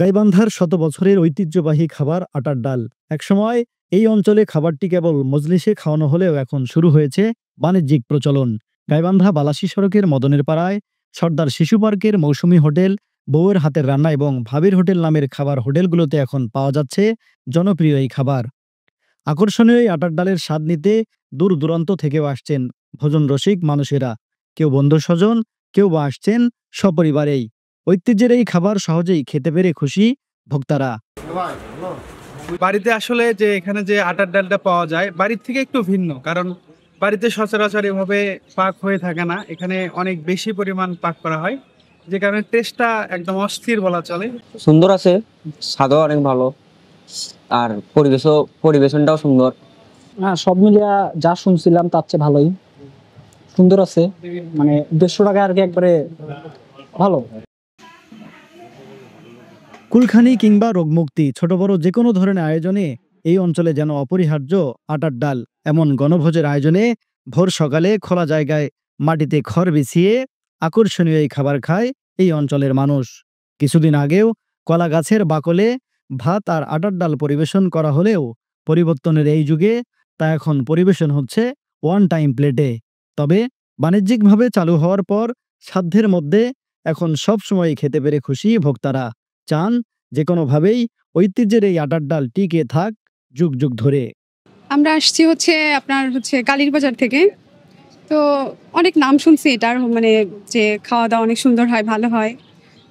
গাইবান্ধার শত বছরের ঐতিহ্যবাহী খাবার আটার ডাল একসময় এই অঞ্চলে খাবারটি কেবল মজলিসে খাওয়ানো হলেও এখন শুরু হয়েছে বাণিজ্যিক প্রচলন গাইবান্ধা বালাসি সড়কের মদনের পাড়ায় সর্দার শিশু পার্কের মৌসুমী হোটেল বউয়ের হাতের রান্না এবং ভাবির হোটেল নামের খাবার হোটেলগুলোতে এখন পাওয়া যাচ্ছে জনপ্রিয় এই খাবার আকর্ষণীয় এই আটার ডালের স্বাদ নিতে দূর দূরান্ত থেকেও আসছেন ভোজন রসিক মানুষেরা কেউ বন্ধু স্বজন কেউ বা আসছেন সপরিবারেই ঐতিহ্যের এই খাবার সহজেই খেতে পেরে খুশি ভোক্তারা বাড়িতে আসলে যে এখানে যে আটার ডালটা পাওয়া যায় বাড়ির থেকে একটু ভিন্ন কারণ বাড়িতে সচরাচর এভাবে পাক হয়ে থাকে না এখানে অনেক বেশি পরিমাণ পাক করা হয় যে কারণে টেস্টটা একদম অস্থির বলা চলে সুন্দর আছে স্বাদও অনেক ভালো আর পরিবেশও পরিবেশনটাও সুন্দর হ্যাঁ সব মিলিয়ে যা শুনছিলাম তার চেয়ে ভালোই সুন্দর আছে মানে দেড়শো টাকা আর কি একবারে ভালো কুলখানি কিংবা রোগমুক্তি ছোট বড় যে কোনো ধরনের আয়োজনে এই অঞ্চলে যেন অপরিহার্য আটার ডাল এমন গণভোজের আয়োজনে ভোর সকালে খোলা জায়গায় মাটিতে খড় বিছিয়ে আকর্ষণীয় এই খাবার খায় এই অঞ্চলের মানুষ কিছুদিন আগেও কলা গাছের বাকলে ভাত আর আটার ডাল পরিবেশন করা হলেও পরিবর্তনের এই যুগে তা এখন পরিবেশন হচ্ছে ওয়ান টাইম প্লেটে তবে বাণিজ্যিকভাবে চালু হওয়ার পর সাধ্যের মধ্যে এখন সব সময় খেতে পেরে খুশি ভোক্তারা চান যে কোনোভাবেই ঐতিহ্যের এই আটার ডাল টিকে থাক যুগ যুগ ধরে আমরা আসছি হচ্ছে আপনার হচ্ছে কালীর বাজার থেকে তো অনেক নাম শুনছি এটার মানে যে খাওয়া দাওয়া অনেক সুন্দর হয় ভালো হয়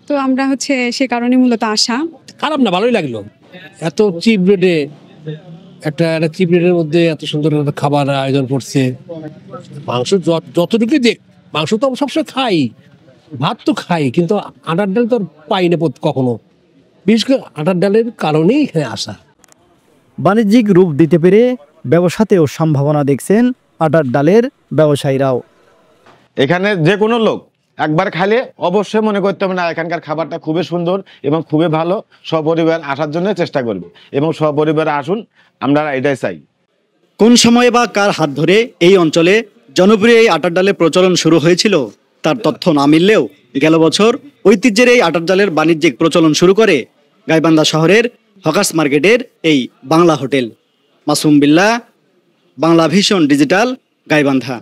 তো আমরা হচ্ছে সে কারণে মূলত আসা খারাপ না ভালোই লাগলো এত চিপ রেটে একটা একটা চিপ রেটের মধ্যে এত সুন্দর খাবার আয়োজন করছে মাংস যতটুকুই দেখ মাংস তো সবসময় খাই ভাত তো খাই কিন্তু আটার ডাল তো আর পাই না কখনো বিশেষ করে আটার ডালের কারণেই এখানে আসা বাণিজ্যিক রূপ দিতে পেরে ব্যবসাতেও সম্ভাবনা দেখছেন আটার ডালের ব্যবসায়ীরাও এখানে যে কোনো লোক একবার খাইলে অবশ্যই মনে করতে হবে না এখানকার খাবারটা খুবই সুন্দর এবং খুবই ভালো সপরিবার আসার জন্য চেষ্টা করবে এবং সপরিবারে আসুন আমরা এটাই চাই কোন সময়ে বা কার হাত ধরে এই অঞ্চলে জনপ্রিয় এই আটার ডালের প্রচলন শুরু হয়েছিল তার তথ্য না মিললেও গেল বছর ঐতিহ্যের এই আটার ডালের বাণিজ্যিক প্রচলন শুরু করে গাইবান্ধা শহরের হকার্স মার্কেটের এই বাংলা হোটেল মাসুম বিল্লা বাংলা ভিশন ডিজিটাল গাইবান্ধা